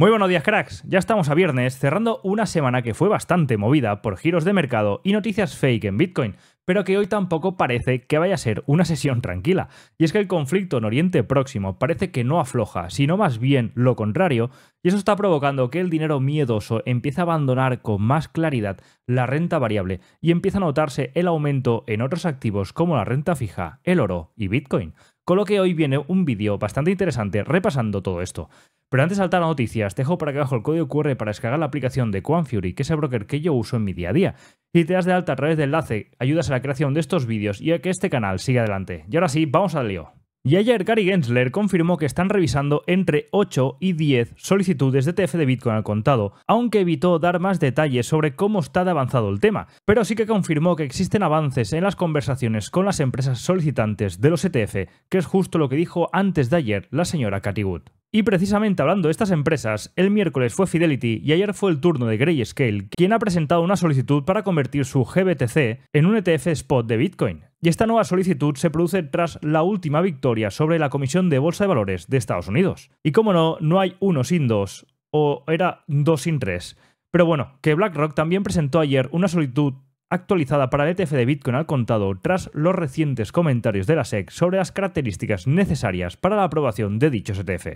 Muy buenos días, cracks. Ya estamos a viernes, cerrando una semana que fue bastante movida por giros de mercado y noticias fake en Bitcoin, pero que hoy tampoco parece que vaya a ser una sesión tranquila. Y es que el conflicto en Oriente Próximo parece que no afloja, sino más bien lo contrario, y eso está provocando que el dinero miedoso empiece a abandonar con más claridad la renta variable y empieza a notarse el aumento en otros activos como la renta fija, el oro y Bitcoin. Con lo que hoy viene un vídeo bastante interesante repasando todo esto. Pero antes de saltar a noticias, dejo para acá abajo el código QR para descargar la aplicación de QuanFury, que es el broker que yo uso en mi día a día. Si te das de alta a través del enlace, ayudas a la creación de estos vídeos y a que este canal siga adelante. Y ahora sí, vamos al lío. Y ayer Gary Gensler confirmó que están revisando entre 8 y 10 solicitudes de TF de Bitcoin al contado, aunque evitó dar más detalles sobre cómo está de avanzado el tema, pero sí que confirmó que existen avances en las conversaciones con las empresas solicitantes de los ETF, que es justo lo que dijo antes de ayer la señora Katy Wood. Y precisamente hablando de estas empresas, el miércoles fue Fidelity y ayer fue el turno de Grayscale, quien ha presentado una solicitud para convertir su GBTC en un ETF spot de Bitcoin. Y esta nueva solicitud se produce tras la última victoria sobre la Comisión de Bolsa de Valores de Estados Unidos. Y como no, no hay uno sin dos, o era dos sin tres. Pero bueno, que BlackRock también presentó ayer una solicitud actualizada para el ETF de Bitcoin al contado tras los recientes comentarios de la SEC sobre las características necesarias para la aprobación de dichos ETF.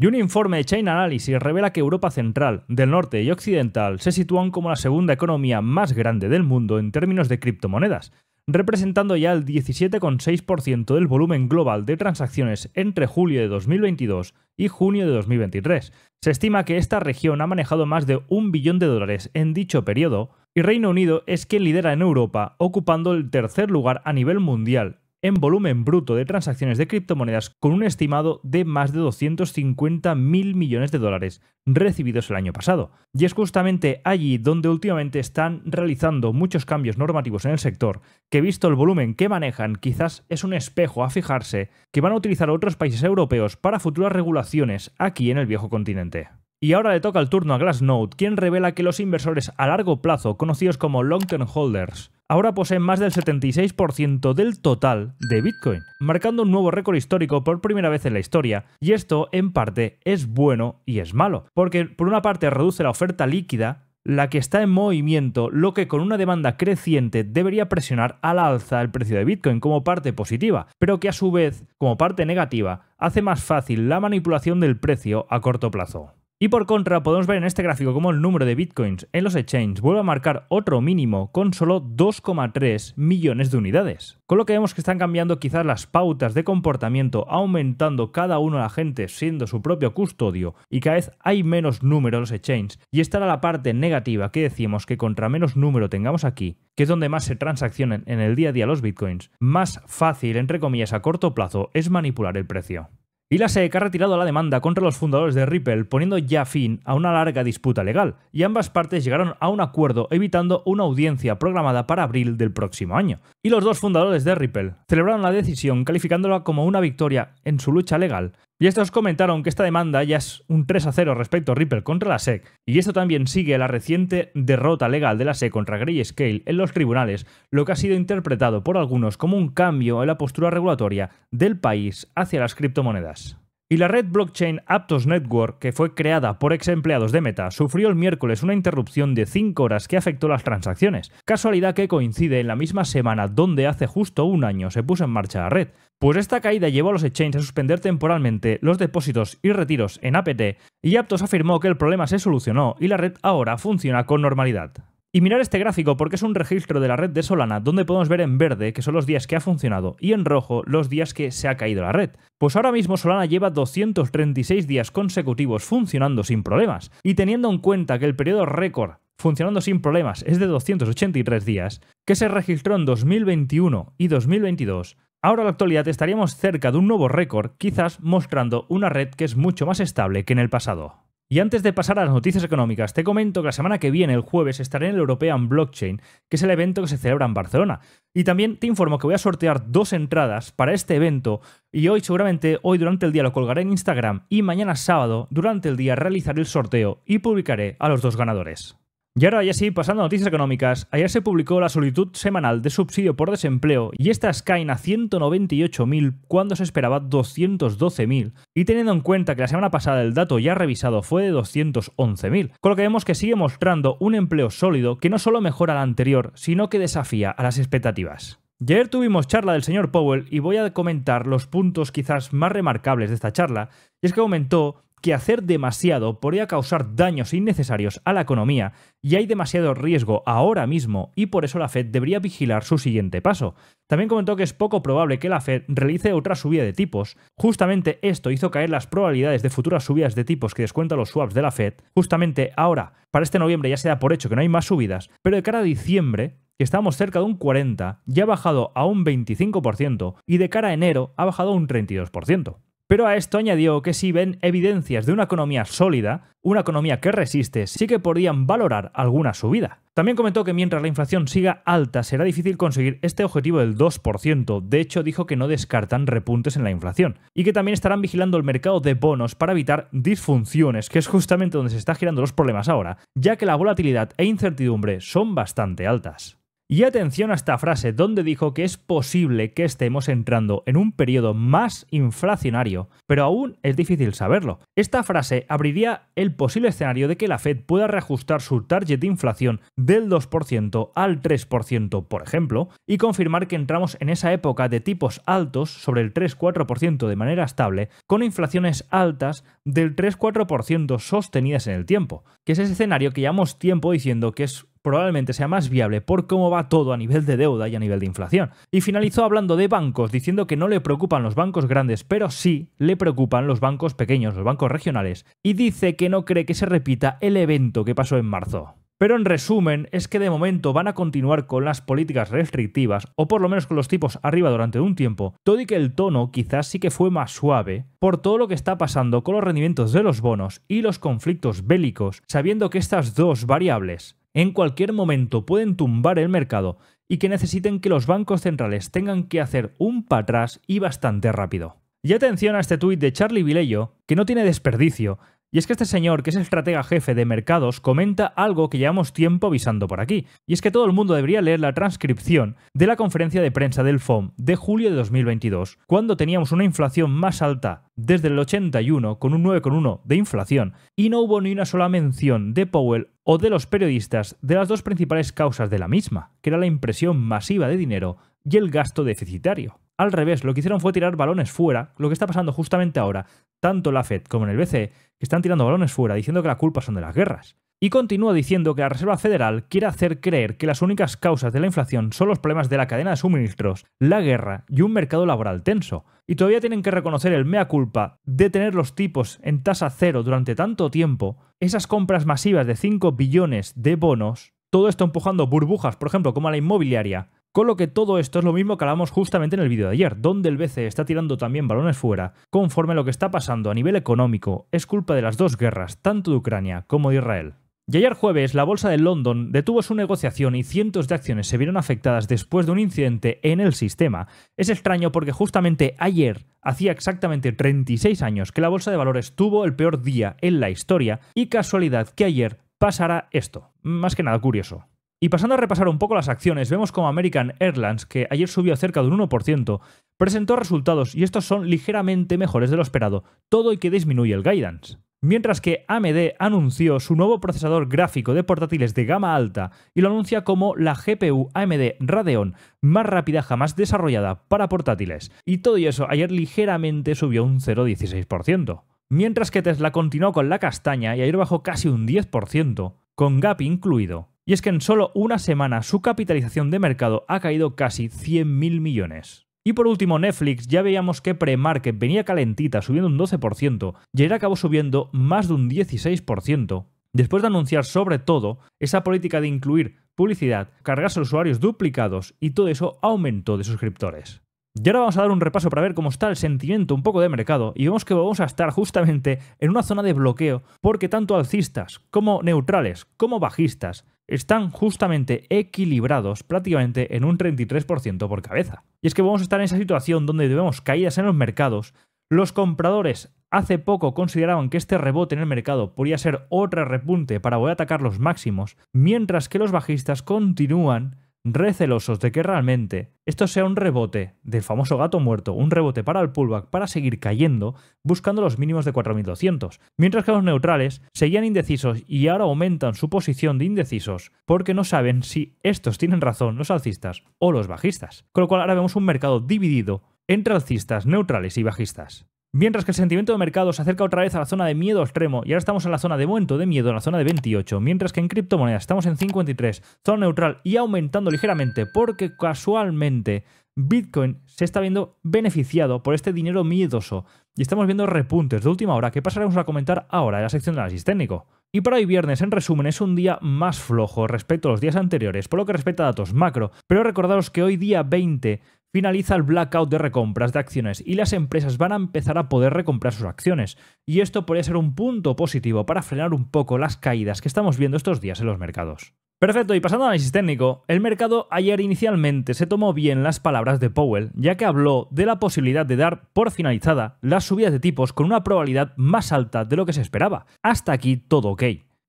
Y un informe de China Analysis revela que Europa Central, del Norte y Occidental se sitúan como la segunda economía más grande del mundo en términos de criptomonedas, representando ya el 17,6% del volumen global de transacciones entre julio de 2022 y junio de 2023. Se estima que esta región ha manejado más de un billón de dólares en dicho periodo, y Reino Unido es quien lidera en Europa, ocupando el tercer lugar a nivel mundial en volumen bruto de transacciones de criptomonedas con un estimado de más de 250 mil millones de dólares recibidos el año pasado. Y es justamente allí donde últimamente están realizando muchos cambios normativos en el sector, que visto el volumen que manejan quizás es un espejo a fijarse que van a utilizar otros países europeos para futuras regulaciones aquí en el viejo continente. Y ahora le toca el turno a Glassnode, quien revela que los inversores a largo plazo, conocidos como long-term holders, ahora poseen más del 76% del total de Bitcoin, marcando un nuevo récord histórico por primera vez en la historia, y esto en parte es bueno y es malo, porque por una parte reduce la oferta líquida, la que está en movimiento, lo que con una demanda creciente debería presionar al alza el precio de Bitcoin como parte positiva, pero que a su vez, como parte negativa, hace más fácil la manipulación del precio a corto plazo. Y por contra, podemos ver en este gráfico cómo el número de bitcoins en los exchanges vuelve a marcar otro mínimo con solo 2,3 millones de unidades. Con lo que vemos que están cambiando quizás las pautas de comportamiento, aumentando cada uno a la gente siendo su propio custodio y cada vez hay menos número en los exchanges. Y esta era la parte negativa que decimos que contra menos número tengamos aquí, que es donde más se transaccionan en el día a día los bitcoins, más fácil, entre comillas, a corto plazo es manipular el precio. Y la SEC ha retirado la demanda contra los fundadores de Ripple, poniendo ya fin a una larga disputa legal, y ambas partes llegaron a un acuerdo evitando una audiencia programada para abril del próximo año. Y los dos fundadores de Ripple celebraron la decisión calificándola como una victoria en su lucha legal y estos comentaron que esta demanda ya es un 3 a 0 respecto a Ripple contra la SEC, y esto también sigue la reciente derrota legal de la SEC contra Grayscale en los tribunales, lo que ha sido interpretado por algunos como un cambio en la postura regulatoria del país hacia las criptomonedas. Y la red blockchain Aptos Network, que fue creada por ex empleados de Meta, sufrió el miércoles una interrupción de 5 horas que afectó las transacciones. Casualidad que coincide en la misma semana donde hace justo un año se puso en marcha la red, pues esta caída llevó a los exchanges a suspender temporalmente los depósitos y retiros en APT y Aptos afirmó que el problema se solucionó y la red ahora funciona con normalidad. Y mirar este gráfico porque es un registro de la red de Solana donde podemos ver en verde que son los días que ha funcionado y en rojo los días que se ha caído la red. Pues ahora mismo Solana lleva 236 días consecutivos funcionando sin problemas y teniendo en cuenta que el periodo récord funcionando sin problemas es de 283 días, que se registró en 2021 y 2022, Ahora en la actualidad estaríamos cerca de un nuevo récord, quizás mostrando una red que es mucho más estable que en el pasado. Y antes de pasar a las noticias económicas, te comento que la semana que viene, el jueves, estaré en el European Blockchain, que es el evento que se celebra en Barcelona. Y también te informo que voy a sortear dos entradas para este evento y hoy seguramente, hoy durante el día lo colgaré en Instagram y mañana sábado durante el día realizaré el sorteo y publicaré a los dos ganadores. Y ahora ya sí, pasando a noticias económicas, ayer se publicó la solicitud semanal de subsidio por desempleo y esta caen a 198.000 cuando se esperaba 212.000. Y teniendo en cuenta que la semana pasada el dato ya revisado fue de 211.000, con lo que vemos que sigue mostrando un empleo sólido que no solo mejora al anterior, sino que desafía a las expectativas. Y ayer tuvimos charla del señor Powell y voy a comentar los puntos quizás más remarcables de esta charla, y es que aumentó que hacer demasiado podría causar daños innecesarios a la economía y hay demasiado riesgo ahora mismo y por eso la Fed debería vigilar su siguiente paso. También comentó que es poco probable que la Fed realice otra subida de tipos. Justamente esto hizo caer las probabilidades de futuras subidas de tipos que descuentan los swaps de la Fed. Justamente ahora, para este noviembre ya se da por hecho que no hay más subidas, pero de cara a diciembre que estamos cerca de un 40, ya ha bajado a un 25% y de cara a enero ha bajado a un 32%. Pero a esto añadió que si ven evidencias de una economía sólida, una economía que resiste, sí que podrían valorar alguna subida. También comentó que mientras la inflación siga alta será difícil conseguir este objetivo del 2%, de hecho dijo que no descartan repuntes en la inflación, y que también estarán vigilando el mercado de bonos para evitar disfunciones, que es justamente donde se están girando los problemas ahora, ya que la volatilidad e incertidumbre son bastante altas. Y atención a esta frase, donde dijo que es posible que estemos entrando en un periodo más inflacionario, pero aún es difícil saberlo. Esta frase abriría el posible escenario de que la Fed pueda reajustar su target de inflación del 2% al 3%, por ejemplo, y confirmar que entramos en esa época de tipos altos sobre el 3-4% de manera estable, con inflaciones altas del 3-4% sostenidas en el tiempo, que es ese escenario que llevamos tiempo diciendo que es probablemente sea más viable por cómo va todo a nivel de deuda y a nivel de inflación. Y finalizó hablando de bancos, diciendo que no le preocupan los bancos grandes, pero sí le preocupan los bancos pequeños, los bancos regionales, y dice que no cree que se repita el evento que pasó en marzo. Pero en resumen, es que de momento van a continuar con las políticas restrictivas, o por lo menos con los tipos arriba durante un tiempo, todo y que el tono quizás sí que fue más suave, por todo lo que está pasando con los rendimientos de los bonos y los conflictos bélicos, sabiendo que estas dos variables en cualquier momento pueden tumbar el mercado y que necesiten que los bancos centrales tengan que hacer un para atrás y bastante rápido. Y atención a este tuit de Charlie Vilello, que no tiene desperdicio, y es que este señor, que es el estratega jefe de mercados, comenta algo que llevamos tiempo avisando por aquí, y es que todo el mundo debería leer la transcripción de la conferencia de prensa del FOM de julio de 2022, cuando teníamos una inflación más alta desde el 81 con un 9,1 de inflación, y no hubo ni una sola mención de Powell o de los periodistas de las dos principales causas de la misma, que era la impresión masiva de dinero y el gasto deficitario. Al revés, lo que hicieron fue tirar balones fuera, lo que está pasando justamente ahora, tanto la Fed como en el BCE, que están tirando balones fuera diciendo que la culpa son de las guerras. Y continúa diciendo que la Reserva Federal quiere hacer creer que las únicas causas de la inflación son los problemas de la cadena de suministros, la guerra y un mercado laboral tenso. Y todavía tienen que reconocer el mea culpa de tener los tipos en tasa cero durante tanto tiempo, esas compras masivas de 5 billones de bonos, todo esto empujando burbujas, por ejemplo, como a la inmobiliaria, con lo que todo esto es lo mismo que hablamos justamente en el vídeo de ayer, donde el BCE está tirando también balones fuera, conforme lo que está pasando a nivel económico es culpa de las dos guerras, tanto de Ucrania como de Israel. Y ayer jueves, la bolsa de London detuvo su negociación y cientos de acciones se vieron afectadas después de un incidente en el sistema. Es extraño porque justamente ayer hacía exactamente 36 años que la bolsa de valores tuvo el peor día en la historia y casualidad que ayer pasara esto. Más que nada curioso. Y pasando a repasar un poco las acciones, vemos como American Airlines, que ayer subió cerca de un 1%, presentó resultados y estos son ligeramente mejores de lo esperado, todo y que disminuye el guidance. Mientras que AMD anunció su nuevo procesador gráfico de portátiles de gama alta y lo anuncia como la GPU AMD Radeon más rápida jamás desarrollada para portátiles. Y todo y eso ayer ligeramente subió un 0,16%. Mientras que Tesla continuó con la castaña y ayer bajó casi un 10%, con gap incluido. Y es que en solo una semana su capitalización de mercado ha caído casi 100.000 millones. Y por último, Netflix ya veíamos que premarket venía calentita, subiendo un 12%, y ahora acabó subiendo más de un 16%, después de anunciar sobre todo esa política de incluir publicidad, cargarse a usuarios duplicados y todo eso aumentó de suscriptores. Y ahora vamos a dar un repaso para ver cómo está el sentimiento un poco de mercado y vemos que vamos a estar justamente en una zona de bloqueo porque tanto alcistas como neutrales como bajistas están justamente equilibrados prácticamente en un 33% por cabeza. Y es que vamos a estar en esa situación donde debemos caídas en los mercados, los compradores hace poco consideraban que este rebote en el mercado podría ser otro repunte para a atacar los máximos, mientras que los bajistas continúan recelosos de que realmente esto sea un rebote del famoso gato muerto, un rebote para el pullback para seguir cayendo, buscando los mínimos de 4200, mientras que los neutrales seguían indecisos y ahora aumentan su posición de indecisos porque no saben si estos tienen razón los alcistas o los bajistas. Con lo cual ahora vemos un mercado dividido entre alcistas, neutrales y bajistas. Mientras que el sentimiento de mercado se acerca otra vez a la zona de miedo extremo y ahora estamos en la zona de momento de miedo, en la zona de 28, mientras que en criptomonedas estamos en 53, zona neutral y aumentando ligeramente porque casualmente Bitcoin se está viendo beneficiado por este dinero miedoso y estamos viendo repuntes de última hora que pasaremos a comentar ahora en la sección de análisis técnico. Y para hoy viernes, en resumen, es un día más flojo respecto a los días anteriores, por lo que respecta a datos macro, pero recordaros que hoy día 20 finaliza el blackout de recompras de acciones y las empresas van a empezar a poder recomprar sus acciones. Y esto podría ser un punto positivo para frenar un poco las caídas que estamos viendo estos días en los mercados. Perfecto, y pasando al análisis técnico, el mercado ayer inicialmente se tomó bien las palabras de Powell, ya que habló de la posibilidad de dar por finalizada las subidas de tipos con una probabilidad más alta de lo que se esperaba. Hasta aquí todo ok.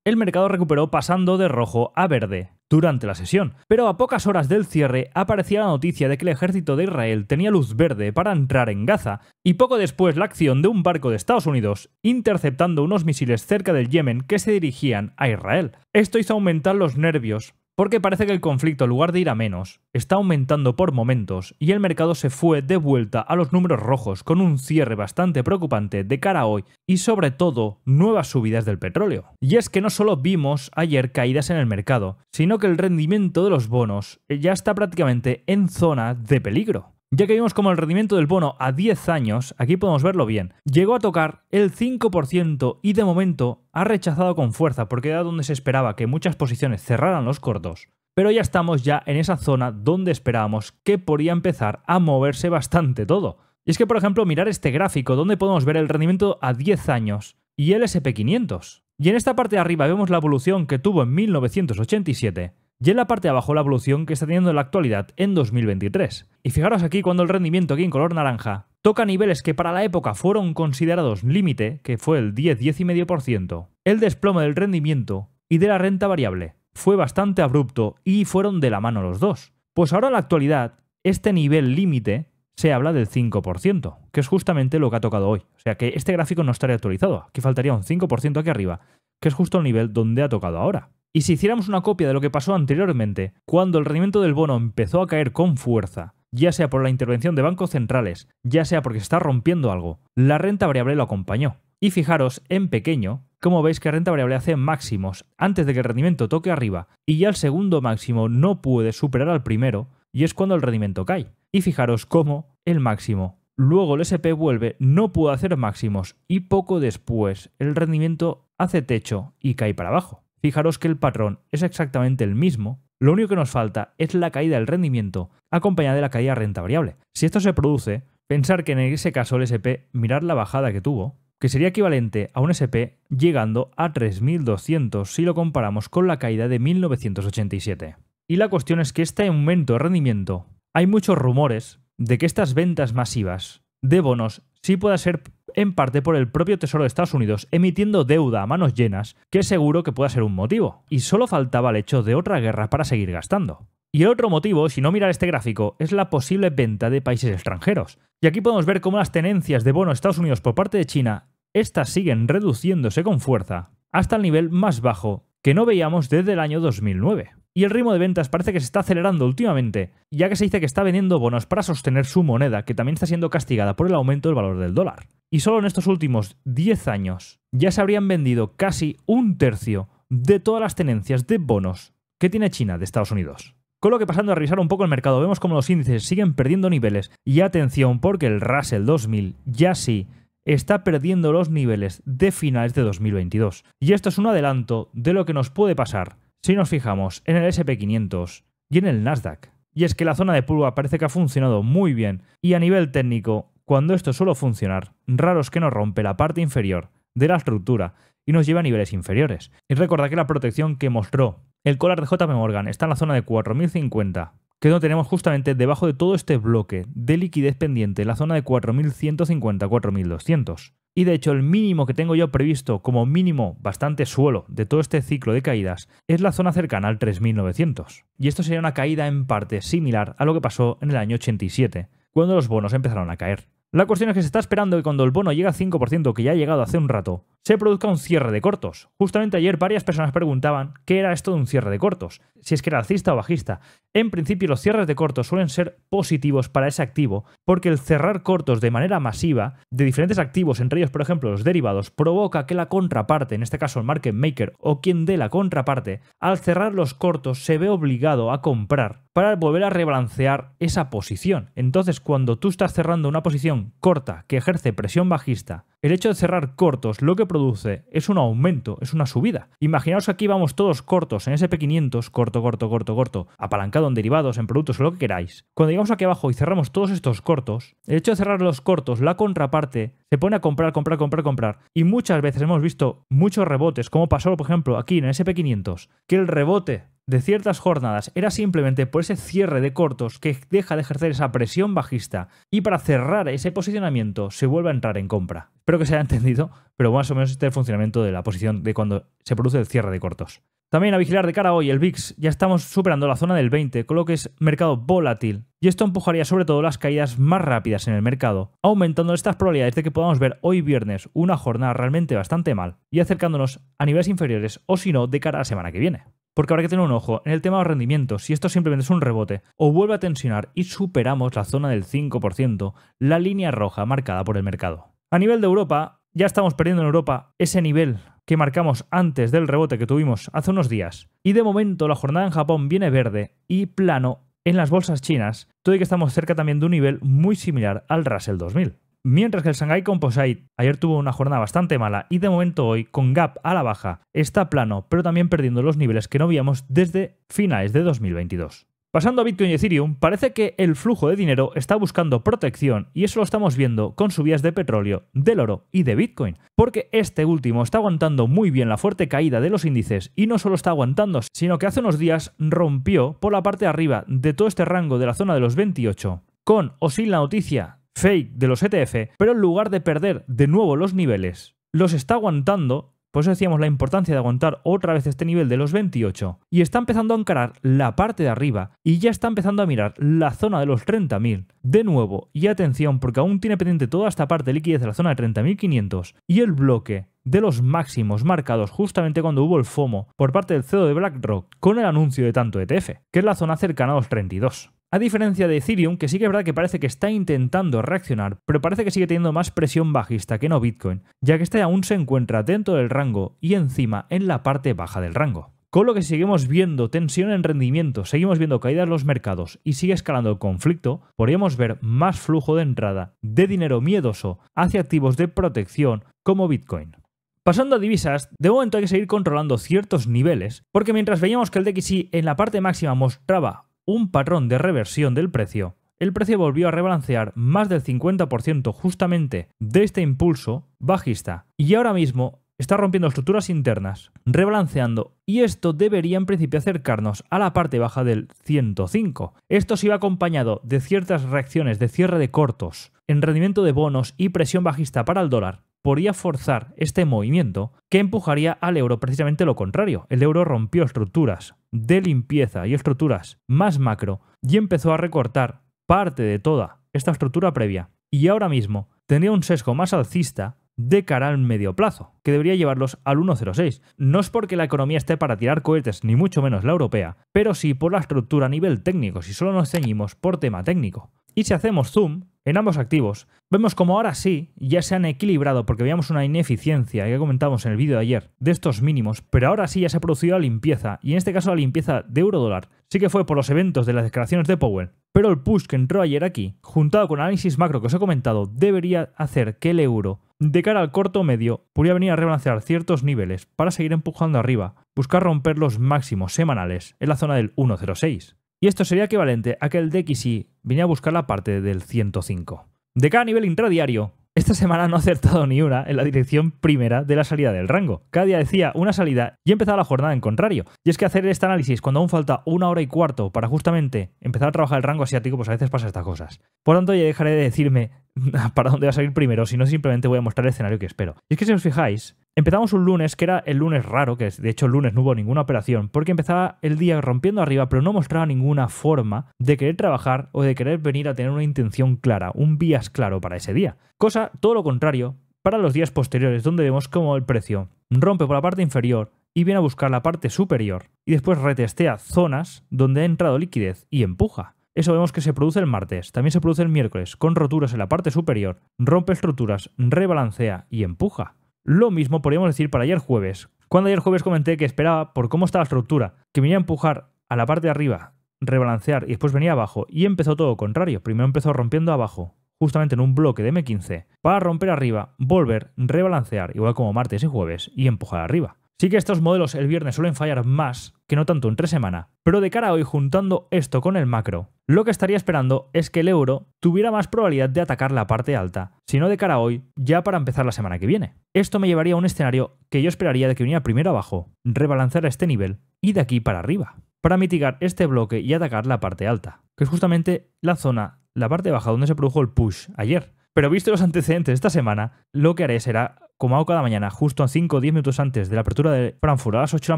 El mercado recuperó pasando de rojo a verde, durante la sesión. Pero a pocas horas del cierre aparecía la noticia de que el ejército de Israel tenía luz verde para entrar en Gaza, y poco después la acción de un barco de Estados Unidos interceptando unos misiles cerca del Yemen que se dirigían a Israel. Esto hizo aumentar los nervios porque parece que el conflicto, en lugar de ir a menos, está aumentando por momentos y el mercado se fue de vuelta a los números rojos con un cierre bastante preocupante de cara a hoy y sobre todo nuevas subidas del petróleo. Y es que no solo vimos ayer caídas en el mercado, sino que el rendimiento de los bonos ya está prácticamente en zona de peligro. Ya que vimos como el rendimiento del bono a 10 años, aquí podemos verlo bien, llegó a tocar el 5% y de momento ha rechazado con fuerza porque era donde se esperaba que muchas posiciones cerraran los cortos, pero ya estamos ya en esa zona donde esperábamos que podía empezar a moverse bastante todo. Y es que, por ejemplo, mirar este gráfico donde podemos ver el rendimiento a 10 años y el SP500. Y en esta parte de arriba vemos la evolución que tuvo en 1987 y en la parte de abajo la evolución que está teniendo en la actualidad en 2023. Y fijaros aquí cuando el rendimiento aquí en color naranja toca niveles que para la época fueron considerados límite, que fue el 10-10,5%, el desplome del rendimiento y de la renta variable fue bastante abrupto y fueron de la mano los dos. Pues ahora en la actualidad, este nivel límite se habla del 5%, que es justamente lo que ha tocado hoy. O sea que este gráfico no estaría actualizado, aquí faltaría un 5% aquí arriba, que es justo el nivel donde ha tocado ahora. Y si hiciéramos una copia de lo que pasó anteriormente, cuando el rendimiento del bono empezó a caer con fuerza, ya sea por la intervención de bancos centrales, ya sea porque se está rompiendo algo, la renta variable lo acompañó. Y fijaros en pequeño, como veis que la renta variable hace máximos antes de que el rendimiento toque arriba y ya el segundo máximo no puede superar al primero y es cuando el rendimiento cae. Y fijaros cómo el máximo. Luego el SP vuelve, no puede hacer máximos y poco después el rendimiento hace techo y cae para abajo. Fijaros que el patrón es exactamente el mismo, lo único que nos falta es la caída del rendimiento acompañada de la caída de renta variable. Si esto se produce, pensar que en ese caso el SP, mirar la bajada que tuvo, que sería equivalente a un SP llegando a 3.200 si lo comparamos con la caída de 1987. Y la cuestión es que este aumento de rendimiento, hay muchos rumores de que estas ventas masivas de bonos sí pueda ser en parte por el propio Tesoro de Estados Unidos emitiendo deuda a manos llenas, que seguro que pueda ser un motivo. Y solo faltaba el hecho de otra guerra para seguir gastando. Y el otro motivo, si no mirar este gráfico, es la posible venta de países extranjeros. Y aquí podemos ver cómo las tenencias de bonos Estados Unidos por parte de China, estas siguen reduciéndose con fuerza, hasta el nivel más bajo que no veíamos desde el año 2009 y el ritmo de ventas parece que se está acelerando últimamente, ya que se dice que está vendiendo bonos para sostener su moneda, que también está siendo castigada por el aumento del valor del dólar. Y solo en estos últimos 10 años ya se habrían vendido casi un tercio de todas las tenencias de bonos que tiene China de Estados Unidos. Con lo que pasando a revisar un poco el mercado, vemos como los índices siguen perdiendo niveles y atención porque el Russell 2000 ya sí está perdiendo los niveles de finales de 2022. Y esto es un adelanto de lo que nos puede pasar si nos fijamos en el SP500 y en el Nasdaq. Y es que la zona de pulga parece que ha funcionado muy bien y a nivel técnico, cuando esto suele funcionar, raro es que nos rompe la parte inferior de la estructura y nos lleva a niveles inferiores. Y recordad que la protección que mostró el collar de JP Morgan está en la zona de 4050, que no tenemos justamente debajo de todo este bloque de liquidez pendiente, la zona de 4150-4200. Y de hecho el mínimo que tengo yo previsto como mínimo bastante suelo de todo este ciclo de caídas es la zona cercana al 3900. Y esto sería una caída en parte similar a lo que pasó en el año 87, cuando los bonos empezaron a caer. La cuestión es que se está esperando que cuando el bono llega al 5%, que ya ha llegado hace un rato, se produzca un cierre de cortos. Justamente ayer varias personas preguntaban qué era esto de un cierre de cortos, si es que era alcista o bajista. En principio los cierres de cortos suelen ser positivos para ese activo, porque el cerrar cortos de manera masiva de diferentes activos, entre ellos por ejemplo los derivados, provoca que la contraparte, en este caso el market maker o quien dé la contraparte, al cerrar los cortos se ve obligado a comprar para volver a rebalancear esa posición. Entonces cuando tú estás cerrando una posición corta que ejerce presión bajista, el hecho de cerrar cortos lo que produce es un aumento, es una subida. Imaginaos que aquí vamos todos cortos en SP500, corto, corto, corto, corto, apalancado en derivados, en productos, lo que queráis. Cuando llegamos aquí abajo y cerramos todos estos cortos, el hecho de cerrar los cortos, la contraparte, se pone a comprar, comprar, comprar, comprar. Y muchas veces hemos visto muchos rebotes, como pasó, por ejemplo, aquí en SP500, que el rebote de ciertas jornadas era simplemente por ese cierre de cortos que deja de ejercer esa presión bajista y para cerrar ese posicionamiento se vuelve a entrar en compra. Espero que se haya entendido, pero más o menos este es el funcionamiento de la posición de cuando se produce el cierre de cortos. También a vigilar de cara hoy el VIX, ya estamos superando la zona del 20, con lo que es mercado volátil, y esto empujaría sobre todo las caídas más rápidas en el mercado, aumentando estas probabilidades de que podamos ver hoy viernes una jornada realmente bastante mal y acercándonos a niveles inferiores o si no de cara a la semana que viene porque habrá que tener un ojo en el tema de los rendimientos. Si esto simplemente es un rebote o vuelve a tensionar y superamos la zona del 5%, la línea roja marcada por el mercado. A nivel de Europa, ya estamos perdiendo en Europa ese nivel que marcamos antes del rebote que tuvimos hace unos días. Y de momento la jornada en Japón viene verde y plano en las bolsas chinas, todo y que estamos cerca también de un nivel muy similar al Russell 2000. Mientras que el Shanghai Composite ayer tuvo una jornada bastante mala y de momento hoy, con gap a la baja, está plano, pero también perdiendo los niveles que no veíamos desde finales de 2022. Pasando a Bitcoin y Ethereum, parece que el flujo de dinero está buscando protección y eso lo estamos viendo con subidas de petróleo, del oro y de Bitcoin, porque este último está aguantando muy bien la fuerte caída de los índices y no solo está aguantando, sino que hace unos días rompió por la parte de arriba de todo este rango de la zona de los 28, con o sin la noticia fake de los ETF, pero en lugar de perder de nuevo los niveles, los está aguantando por eso decíamos la importancia de aguantar otra vez este nivel de los 28. Y está empezando a encarar la parte de arriba y ya está empezando a mirar la zona de los 30.000. De nuevo, y atención porque aún tiene pendiente toda esta parte de liquidez de la zona de 30.500 y el bloque de los máximos marcados justamente cuando hubo el FOMO por parte del CEO de BlackRock con el anuncio de tanto ETF, que es la zona cercana a los 32. A diferencia de Ethereum, que sí que es verdad que parece que está intentando reaccionar, pero parece que sigue teniendo más presión bajista que no Bitcoin, ya que este aún se encuentra dentro del rango y encima en la parte baja del rango. Con lo que seguimos viendo tensión en rendimiento, seguimos viendo caídas en los mercados y sigue escalando el conflicto, podríamos ver más flujo de entrada de dinero miedoso hacia activos de protección como Bitcoin. Pasando a divisas, de momento hay que seguir controlando ciertos niveles, porque mientras veíamos que el DXY en la parte máxima mostraba un patrón de reversión del precio, el precio volvió a rebalancear más del 50% justamente de este impulso bajista y ahora mismo está rompiendo estructuras internas, rebalanceando y esto debería en principio acercarnos a la parte baja del 105. Esto se iba acompañado de ciertas reacciones de cierre de cortos en rendimiento de bonos y presión bajista para el dólar, podría forzar este movimiento que empujaría al euro precisamente lo contrario. El euro rompió estructuras de limpieza y estructuras más macro y empezó a recortar parte de toda esta estructura previa y ahora mismo tenía un sesgo más alcista de cara al medio plazo, que debería llevarlos al 1,06. No es porque la economía esté para tirar cohetes, ni mucho menos la europea, pero sí por la estructura a nivel técnico, si solo nos ceñimos por tema técnico. Y si hacemos zoom, en ambos activos, vemos como ahora sí ya se han equilibrado porque veíamos una ineficiencia que comentamos en el vídeo de ayer de estos mínimos, pero ahora sí ya se ha producido la limpieza, y en este caso la limpieza de euro dólar, sí que fue por los eventos de las declaraciones de Powell, pero el push que entró ayer aquí, juntado con análisis macro que os he comentado, debería hacer que el euro de cara al corto medio, podría venir a rebalancear ciertos niveles para seguir empujando arriba, buscar romper los máximos semanales en la zona del 106. Y esto sería equivalente a que el DXI venía a buscar la parte del 105. De cada nivel intradiario, esta semana no ha acertado ni una en la dirección primera de la salida del rango. Cada día decía una salida y empezaba la jornada en contrario. Y es que hacer este análisis cuando aún falta una hora y cuarto para justamente empezar a trabajar el rango asiático, pues a veces pasa estas cosas. Por tanto, ya dejaré de decirme para dónde va a salir primero, sino simplemente voy a mostrar el escenario que espero. Y es que si os fijáis, Empezamos un lunes, que era el lunes raro, que de hecho el lunes no hubo ninguna operación, porque empezaba el día rompiendo arriba, pero no mostraba ninguna forma de querer trabajar o de querer venir a tener una intención clara, un vías claro para ese día. Cosa todo lo contrario para los días posteriores, donde vemos cómo el precio rompe por la parte inferior y viene a buscar la parte superior, y después retestea zonas donde ha entrado liquidez y empuja. Eso vemos que se produce el martes, también se produce el miércoles, con roturas en la parte superior, rompe estructuras, rebalancea y empuja. Lo mismo podríamos decir para ayer jueves, cuando ayer jueves comenté que esperaba, por cómo estaba la estructura, que venía a empujar a la parte de arriba, rebalancear y después venía abajo, y empezó todo contrario, primero empezó rompiendo abajo, justamente en un bloque de M15, para romper arriba, volver, rebalancear, igual como martes y jueves, y empujar arriba. Sí que estos modelos el viernes suelen fallar más que no tanto en tres semana, pero de cara a hoy juntando esto con el macro, lo que estaría esperando es que el euro tuviera más probabilidad de atacar la parte alta, si no de cara a hoy, ya para empezar la semana que viene. Esto me llevaría a un escenario que yo esperaría de que viniera primero abajo, rebalancear este nivel y de aquí para arriba, para mitigar este bloque y atacar la parte alta, que es justamente la zona, la parte baja donde se produjo el push ayer, pero visto los antecedentes de esta semana, lo que haré será, como hago cada mañana, justo a 5 o 10 minutos antes de la apertura de Frankfurt a las 8 de la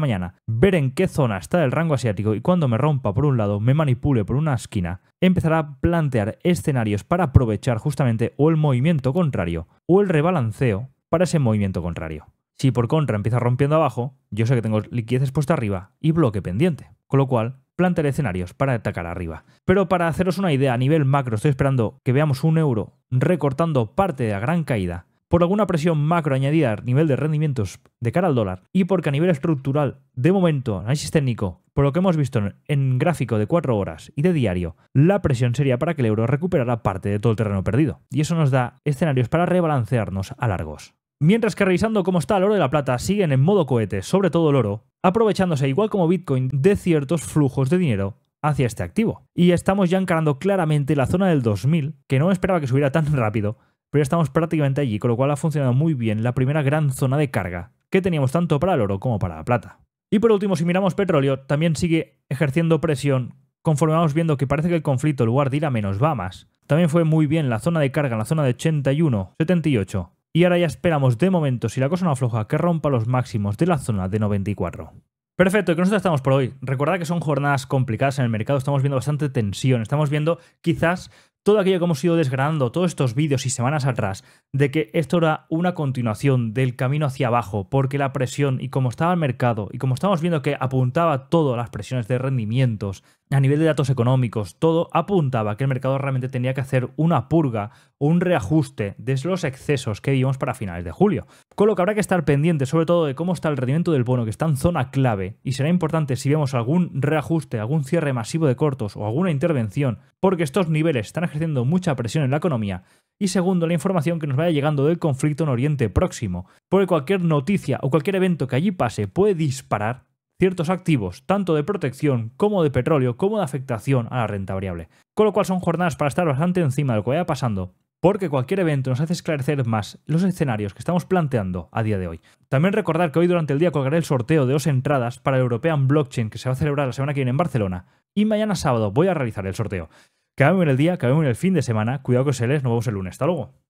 mañana, ver en qué zona está el rango asiático y cuando me rompa por un lado, me manipule por una esquina, empezará a plantear escenarios para aprovechar justamente o el movimiento contrario o el rebalanceo para ese movimiento contrario. Si por contra empieza rompiendo abajo, yo sé que tengo liquidez puesta arriba y bloque pendiente, con lo cual plantear escenarios para atacar arriba. Pero para haceros una idea a nivel macro, estoy esperando que veamos un euro recortando parte de la gran caída por alguna presión macro añadida a nivel de rendimientos de cara al dólar y porque a nivel estructural, de momento, análisis técnico, por lo que hemos visto en gráfico de 4 horas y de diario, la presión sería para que el euro recuperara parte de todo el terreno perdido. Y eso nos da escenarios para rebalancearnos a largos. Mientras que revisando cómo está el oro y la plata, siguen en modo cohete, sobre todo el oro, aprovechándose igual como Bitcoin de ciertos flujos de dinero hacia este activo. Y estamos ya encarando claramente la zona del 2000, que no esperaba que subiera tan rápido, pero ya estamos prácticamente allí, con lo cual ha funcionado muy bien la primera gran zona de carga, que teníamos tanto para el oro como para la plata. Y por último, si miramos petróleo, también sigue ejerciendo presión conforme vamos viendo que parece que el conflicto, en lugar de ir a menos, va más. También fue muy bien la zona de carga en la zona de 81, 78, y ahora ya esperamos de momento, si la cosa no afloja, que rompa los máximos de la zona de 94. Perfecto, que nosotros estamos por hoy. Recordad que son jornadas complicadas en el mercado, estamos viendo bastante tensión, estamos viendo quizás todo aquello que hemos ido desgranando, todos estos vídeos y semanas atrás, de que esto era una continuación del camino hacia abajo, porque la presión y como estaba el mercado y como estamos viendo que apuntaba todo a las presiones de rendimientos, a nivel de datos económicos, todo apuntaba que el mercado realmente tenía que hacer una purga o un reajuste de los excesos que vivimos para finales de julio. Con lo que habrá que estar pendiente sobre todo de cómo está el rendimiento del bono, que está en zona clave, y será importante si vemos algún reajuste, algún cierre masivo de cortos o alguna intervención, porque estos niveles están ejerciendo mucha presión en la economía. Y segundo, la información que nos vaya llegando del conflicto en Oriente Próximo, porque cualquier noticia o cualquier evento que allí pase puede disparar ciertos activos, tanto de protección como de petróleo, como de afectación a la renta variable. Con lo cual son jornadas para estar bastante encima de lo que vaya pasando, porque cualquier evento nos hace esclarecer más los escenarios que estamos planteando a día de hoy. También recordar que hoy durante el día colgaré el sorteo de dos entradas para el European Blockchain que se va a celebrar la semana que viene en Barcelona, y mañana sábado voy a realizar el sorteo. Que en el día, que en el fin de semana, cuidado que se les, nos vemos el lunes, hasta luego.